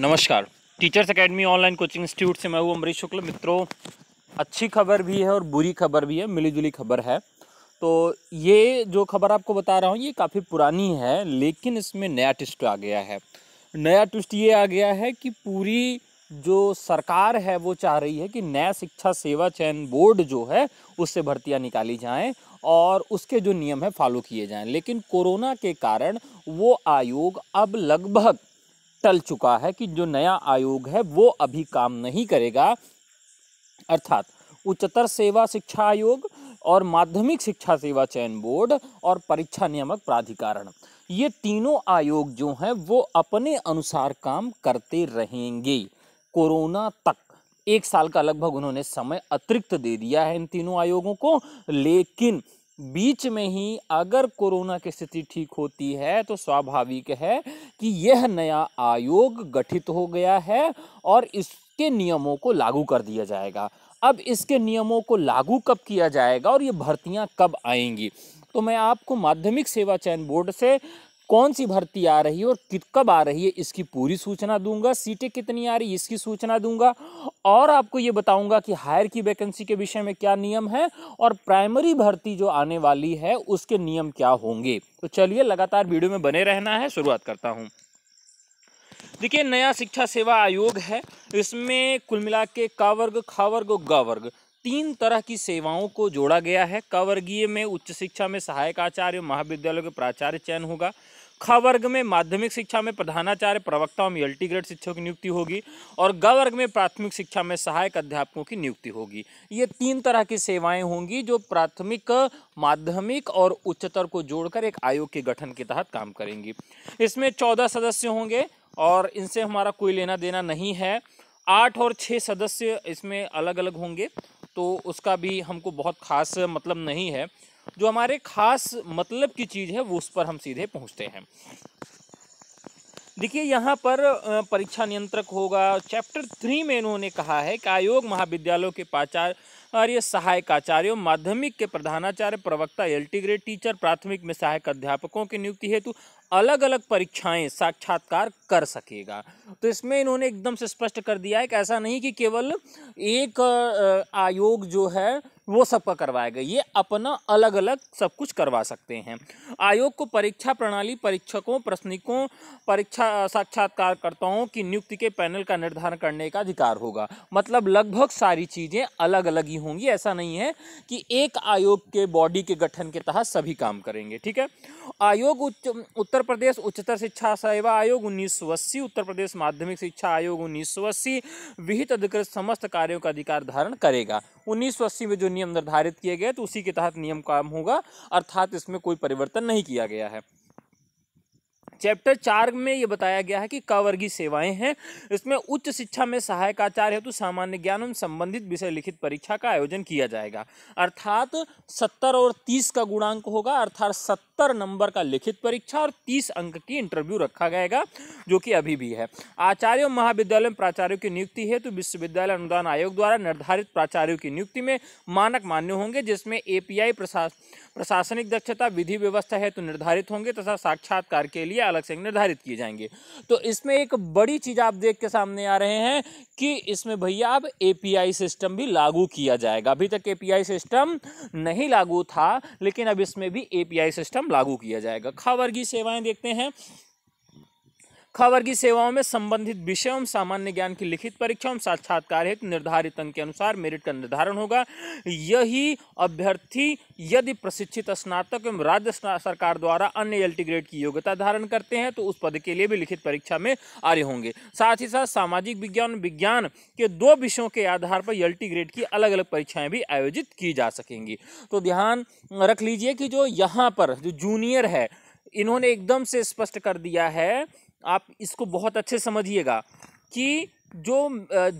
नमस्कार teachers academy online coaching institute से मैं हूँ अमरीश शुक्ल मित्रों अच्छी खबर भी है और बुरी खबर भी है मिली जुली खबर है तो ये जो खबर आपको बता रहा हूँ ये काफ़ी पुरानी है लेकिन इसमें नया ट्विस्ट आ गया है नया ट्विस्ट ये आ गया है कि पूरी जो सरकार है वो चाह रही है कि नया शिक्षा सेवा चयन बोर्ड जो है उससे भर्तियाँ निकाली जाएँ और उसके जो नियम है फॉलो किए जाएँ लेकिन कोरोना के कारण वो आयोग अब लगभग टल चुका है कि जो नया आयोग है वो अभी काम नहीं करेगा अर्थात उच्चतर सेवा शिक्षा आयोग और माध्यमिक शिक्षा सेवा चयन बोर्ड और परीक्षा नियामक प्राधिकरण ये तीनों आयोग जो हैं वो अपने अनुसार काम करते रहेंगे कोरोना तक एक साल का लगभग उन्होंने समय अतिरिक्त दे दिया है इन तीनों आयोगों को लेकिन बीच में ही अगर कोरोना की स्थिति ठीक होती है तो स्वाभाविक है कि यह नया आयोग गठित हो गया है और इसके नियमों को लागू कर दिया जाएगा अब इसके नियमों को लागू कब किया जाएगा और ये भर्तियां कब आएंगी तो मैं आपको माध्यमिक सेवा चयन बोर्ड से कौन सी भर्ती आ रही है और कित कब आ रही है इसकी पूरी सूचना दूंगा सीटें कितनी आ रही है इसकी सूचना दूंगा और आपको ये बताऊंगा कि हायर की वैकेंसी के विषय में क्या नियम है और प्राइमरी भर्ती जो आने वाली है उसके नियम क्या होंगे तो चलिए लगातार वीडियो में बने रहना है शुरुआत करता हूँ देखिए नया शिक्षा सेवा आयोग है इसमें कुल मिला के कावर्ग खावर्ग और गावर्ग तीन तरह की सेवाओं को जोड़ा गया है कावर्गीय में उच्च शिक्षा में सहायक आचार्य महाविद्यालय के प्राचार्य चयन होगा ख वर्ग में माध्यमिक शिक्षा में प्रधानाचार्य प्रवक्ता और एल ग्रेड शिक्षकों की नियुक्ति होगी और ग वर्ग में प्राथमिक शिक्षा में सहायक अध्यापकों की नियुक्ति होगी ये तीन तरह की सेवाएं होंगी जो प्राथमिक माध्यमिक और उच्चतर को जोड़कर एक आयोग के गठन के तहत काम करेंगी इसमें चौदह सदस्य होंगे और इनसे हमारा कोई लेना देना नहीं है आठ और छः सदस्य इसमें अलग अलग होंगे तो उसका भी हमको बहुत खास मतलब नहीं है जो हमारे खास मतलब की चीज़ है वो उस पर हम सीधे पहुंचते हैं देखिए यहाँ पर परीक्षा नियंत्रक होगा चैप्टर थ्री में इन्होंने कहा है कि आयोग महाविद्यालयों के प्राचार्य सहायक आचार्यों माध्यमिक के प्रधानाचार्य प्रवक्ता एल टी ग्रेड टीचर प्राथमिक में सहायक अध्यापकों की नियुक्ति हेतु अलग अलग परीक्षाएं साक्षात्कार कर सकेगा तो इसमें इन्होंने एकदम से स्पष्ट कर दिया है कि ऐसा नहीं कि केवल एक आयोग जो है वो सबका करवाएगा ये अपना अलग अलग सब कुछ करवा सकते हैं आयोग को परीक्षा प्रणाली परीक्षकों प्रश्निकों परीक्षा साक्षात्कारकर्ताओं की नियुक्ति के पैनल का निर्धारण करने का अधिकार होगा मतलब लगभग सारी चीज़ें अलग अलग ही होंगी ऐसा नहीं है कि एक आयोग के बॉडी के गठन के तहत सभी काम करेंगे ठीक है आयोग उच्च उत्तर प्रदेश उच्चतर शिक्षा सेवा आयोग उन्नीस उत्तर प्रदेश माध्यमिक शिक्षा आयोग उन्नीस विहित अधिकृत समस्त कार्यों का अधिकार धारण करेगा उन्नीस में जो नियम निर्धारित किए गए तो उसी के तहत नियम काम होगा अर्थात इसमें कोई परिवर्तन नहीं किया गया है चैप्टर चार में ये बताया गया है कि कवर्गी सेवाएं हैं इसमें उच्च शिक्षा में सहायक आचार्य हेतु सामान्य ज्ञान एवं संबंधित विषय लिखित परीक्षा का आयोजन किया जाएगा अर्थात सत्तर और तीस का गुणांक होगा अर्थात सत्तर नंबर का लिखित परीक्षा और तीस अंक की इंटरव्यू रखा जाएगा जो कि अभी भी है आचार्य महाविद्यालय में प्राचार्यों की नियुक्ति हेतु विश्वविद्यालय अनुदान आयोग द्वारा निर्धारित प्राचार्यों की नियुक्ति में मानक मान्य होंगे जिसमें ए प्रशासनिक दक्षता विधि व्यवस्था हेतु निर्धारित होंगे तथा साक्षात्कार के लिए अलग से निर्धारित किए जाएंगे तो इसमें एक बड़ी चीज़ आप देख के सामने आ रहे हैं कि इसमें भैया अब एपीआई सिस्टम भी लागू किया जाएगा अभी तक एपीआई सिस्टम नहीं लागू था लेकिन अब इसमें भी एपीआई सिस्टम लागू किया जाएगा खावर्गी सेवाएं देखते हैं खबर की सेवाओं में संबंधित विषय एवं सामान्य ज्ञान की लिखित परीक्षा एवं साक्षात्कार हेतु निर्धारित अंक के अनुसार मेरिट का निर्धारण होगा यही अभ्यर्थी यदि प्रशिक्षित स्नातक एवं राज्य सरकार द्वारा अन्य एल ग्रेड की योग्यता धारण करते हैं तो उस पद के लिए भी लिखित परीक्षा में आर्य होंगे साथ ही साथ सामाजिक विज्ञान विज्ञान के दो विषयों के आधार पर एल ग्रेड की अलग अलग परीक्षाएं भी आयोजित की जा सकेंगी तो ध्यान रख लीजिए कि जो यहाँ पर जो जूनियर है इन्होंने एकदम से स्पष्ट कर दिया है आप इसको बहुत अच्छे समझिएगा कि जो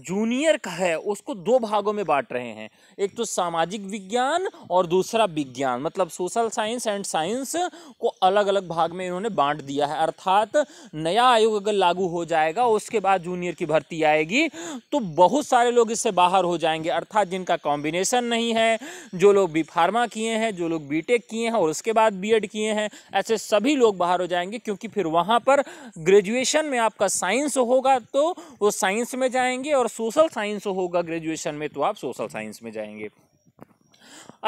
जूनियर का है उसको दो भागों में बांट रहे हैं एक तो सामाजिक विज्ञान और दूसरा विज्ञान मतलब सोशल साइंस एंड साइंस को अलग अलग भाग में इन्होंने बांट दिया है अर्थात नया आयोग अगर लागू हो जाएगा उसके बाद जूनियर की भर्ती आएगी तो बहुत सारे लोग इससे बाहर हो जाएंगे अर्थात जिनका कॉम्बिनेशन नहीं है जो लोग बी फार्मा किए हैं जो लोग बी किए हैं और उसके बाद बी किए हैं ऐसे सभी लोग बाहर हो जाएंगे क्योंकि फिर वहाँ पर ग्रेजुएशन में आपका साइंस होगा तो वो साइंस साइंस में जाएंगे और सोशल साइंस होगा ग्रेजुएशन में तो आप सोशल साइंस में जाएंगे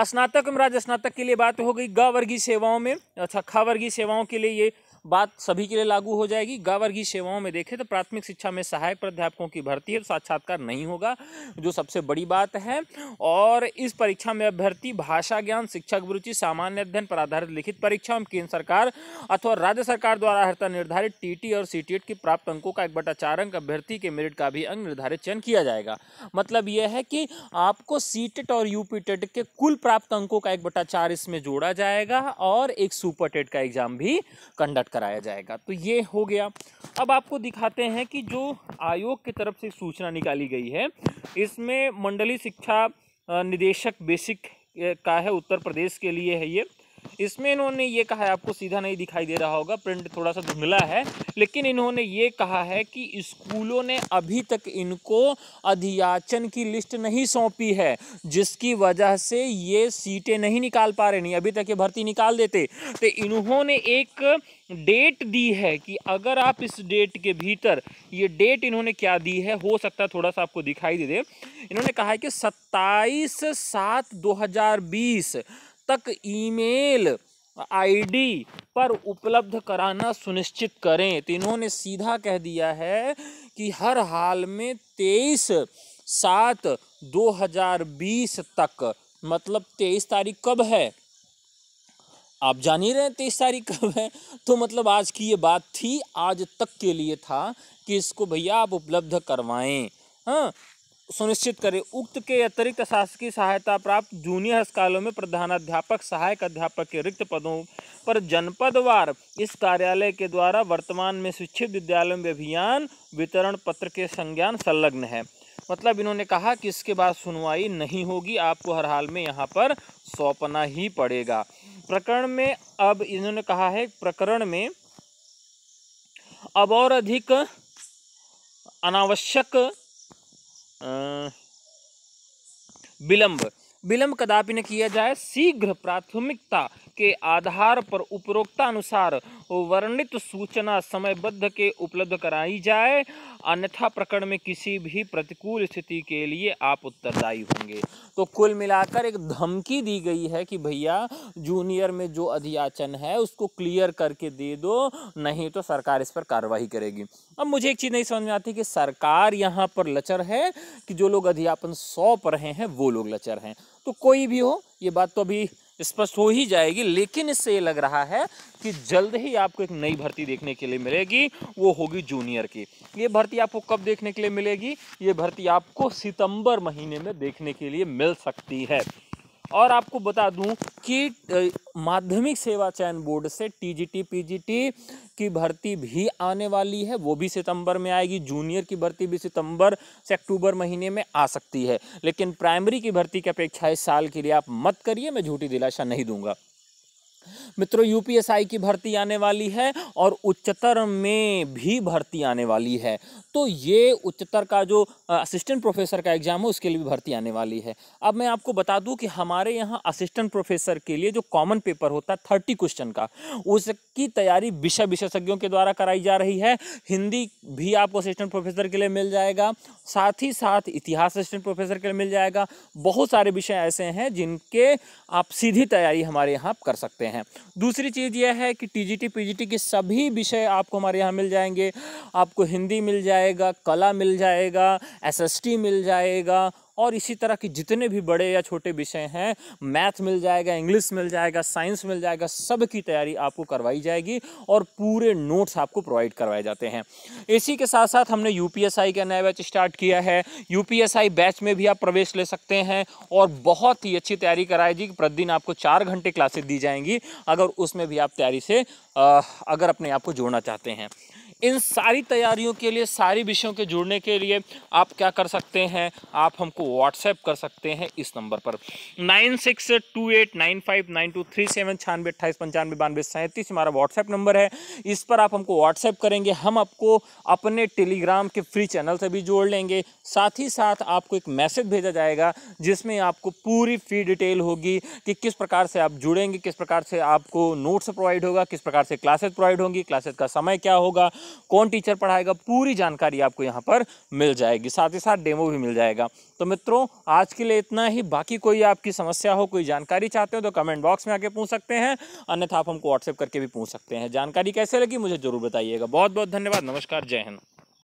स्नातक एवं स्नातक के लिए बात हो गई ग वर्गीय सेवाओं में अच्छा ख वर्गीय सेवाओं के लिए ये बात सभी के लिए लागू हो जाएगी गावर्गीय सेवाओं में देखें तो प्राथमिक शिक्षा में सहायक प्राध्यापकों की भर्ती और साक्षात्कार नहीं होगा जो सबसे बड़ी बात है और इस परीक्षा में अभ्यर्थी भाषा ज्ञान शिक्षक रुचि सामान्य अध्ययन पर आधारित लिखित परीक्षा एवं केंद्र सरकार अथवा राज्य सरकार द्वारा हरता निर्धारित टी और सी की प्राप्त अंकों का एक बटा चार अंक अभ्यर्थी के मेरिट का भी अंक निर्धारित चयन किया जाएगा मतलब यह है कि आपको सी और यू के कुल प्राप्त अंकों का एक बटा चार इसमें जोड़ा जाएगा और एक सुपर टेट का एग्जाम भी कंडक्ट कराया जाएगा तो ये हो गया अब आपको दिखाते हैं कि जो आयोग की तरफ से सूचना निकाली गई है इसमें मंडली शिक्षा निदेशक बेसिक का है उत्तर प्रदेश के लिए है ये इसमें इन्होंने ये कहा है आपको सीधा नहीं दिखाई दे रहा होगा प्रिंट थोड़ा सा धुंधला है लेकिन इन्होंने ये कहा है कि स्कूलों ने अभी तक इनको अधियाचन की लिस्ट नहीं सौंपी है जिसकी वजह से ये सीटें नहीं निकाल पा रहे नहीं अभी तक ये भर्ती निकाल देते तो इन्होंने एक डेट दी है कि अगर आप इस डेट के भीतर ये डेट इन्होंने क्या दी है हो सकता है थोड़ा सा आपको दिखाई दे दे इन्होंने कहा है कि सत्ताईस सात दो हज़ार बीस तक ईमेल आईडी पर उपलब्ध कराना सुनिश्चित करें तो इन्होंने सीधा कह दिया है कि हर हाल में तेईस सात दो हजार बीस तक मतलब तेईस तारीख कब है आप जान ही रहे तेईस तारीख कब है तो मतलब आज की ये बात थी आज तक के लिए था कि इसको भैया आप उपलब्ध करवाएं हाँ सुनिश्चित करें उक्त के अतिरिक्त शासकीय सहायता प्राप्त जूनियर अस्पतालों में प्रधानाध्यापक सहायक अध्यापक के रिक्त पदों पर जनपदवार इस कार्यालय के द्वारा वर्तमान में शिक्षित विद्यालयों में अभियान वितरण पत्र के संज्ञान संलग्न है मतलब इन्होंने कहा कि इसके बाद सुनवाई नहीं होगी आपको हर हाल में यहाँ पर सौंपना ही पड़ेगा प्रकरण में अब इन्होंने कहा है प्रकरण में अब और अधिक अनावश्यक विलंब विलंब कदापि न किया जाए शीघ्र प्राथमिकता के आधार पर उपरोक्ता अनुसार वर्णित सूचना समयबद्ध के उपलब्ध कराई जाए अन्यथा प्रकरण में किसी भी प्रतिकूल स्थिति के लिए आप उत्तरदायी होंगे तो कुल मिलाकर एक धमकी दी गई है कि भैया जूनियर में जो अधियाचन है उसको क्लियर करके दे दो नहीं तो सरकार इस पर कार्रवाई करेगी अब मुझे एक चीज़ नहीं समझ में आती कि सरकार यहाँ पर लचर है कि जो लोग अध्यापन सौ पर रहे हैं वो लोग लचर हैं तो कोई भी हो ये बात तो अभी स्पष्ट हो ही जाएगी लेकिन इससे ये लग रहा है कि जल्द ही आपको एक नई भर्ती देखने के लिए मिलेगी वो होगी जूनियर की ये भर्ती आपको कब देखने के लिए मिलेगी ये भर्ती आपको सितंबर महीने में देखने के लिए मिल सकती है और आपको बता दूं कि माध्यमिक सेवा चयन बोर्ड से टीजीटी पीजीटी की भर्ती भी आने वाली है वो भी सितंबर में आएगी जूनियर की भर्ती भी सितंबर से अक्टूबर महीने में आ सकती है लेकिन प्राइमरी की भर्ती की अपेक्षा इस साल के लिए आप मत करिए मैं झूठी दिलासा नहीं दूंगा मित्रों यूपीएसआई की भर्ती आने वाली है और उच्चतर में भी भर्ती आने वाली है तो ये उच्चतर का जो असिस्टेंट प्रोफेसर का एग्ज़ाम है उसके लिए भी भर्ती आने वाली है अब मैं आपको बता दूं कि हमारे यहाँ असिस्टेंट प्रोफेसर के लिए जो कॉमन पेपर होता है थर्टी क्वेश्चन का उसकी तैयारी विषय विशेषज्ञों के द्वारा कराई जा रही है हिंदी भी आपको असिस्टेंट प्रोफेसर के लिए मिल जाएगा साथ ही साथ इतिहास असिस्टेंट प्रोफेसर के लिए मिल जाएगा बहुत सारे विषय ऐसे हैं जिनके आप सीधी तैयारी हमारे यहाँ कर सकते हैं हैं दूसरी चीज़ यह है कि टी जी के सभी विषय आपको हमारे यहाँ मिल जाएंगे आपको हिंदी मिल जाएगा कला मिल जाएगा एसएसटी मिल जाएगा और इसी तरह के जितने भी बड़े या छोटे विषय हैं मैथ मिल जाएगा इंग्लिश मिल जाएगा साइंस मिल जाएगा सब की तैयारी आपको करवाई जाएगी और पूरे नोट्स आपको प्रोवाइड करवाए जाते हैं इसी के साथ साथ हमने यू का नया बैच स्टार्ट किया है यू बैच में भी आप प्रवेश ले सकते हैं और बहुत ही अच्छी तैयारी कराएगी कि प्रतिदिन आपको चार घंटे क्लासेस दी जाएंगी अगर उसमें भी आप तैयारी से अगर अपने आप को जोड़ना चाहते हैं इन सारी तैयारियों के लिए सारी विषयों के जुड़ने के लिए आप क्या कर सकते हैं आप हमको व्हाट्सएप कर सकते हैं इस नंबर पर nine six two eight nine five nine two three seven छियानवे अट्ठाईस पंचानवे बानवे सैंतीस हमारा व्हाट्सएप नंबर है इस पर आप हमको व्हाट्सएप करेंगे हम आपको अपने टेलीग्राम के फ्री चैनल से भी जोड़ लेंगे साथ ही साथ आपको एक मैसेज भेजा जाएगा जिसमें आपको पूरी फी डिटेल होगी कि किस प्रकार से आप जुड़ेंगे किस प्रकार से आपको नोट्स प्रोवाइड होगा किस प्रकार से क्लासेज प्रोवाइड होंगी क्लासेज का समय क्या होगा कौन टीचर पढ़ाएगा पूरी जानकारी आपको यहाँ पर मिल जाएगी साथ ही साथ डेमो भी मिल जाएगा तो मित्रों आज के लिए इतना ही बाकी कोई आपकी समस्या हो कोई जानकारी चाहते हो तो कमेंट बॉक्स में आके पूछ सकते हैं अन्यथा आप हमको व्हाट्सएप करके भी पूछ सकते हैं जानकारी कैसे लगी मुझे जरूर बताइएगा बहुत बहुत धन्यवाद नमस्कार जय हिंद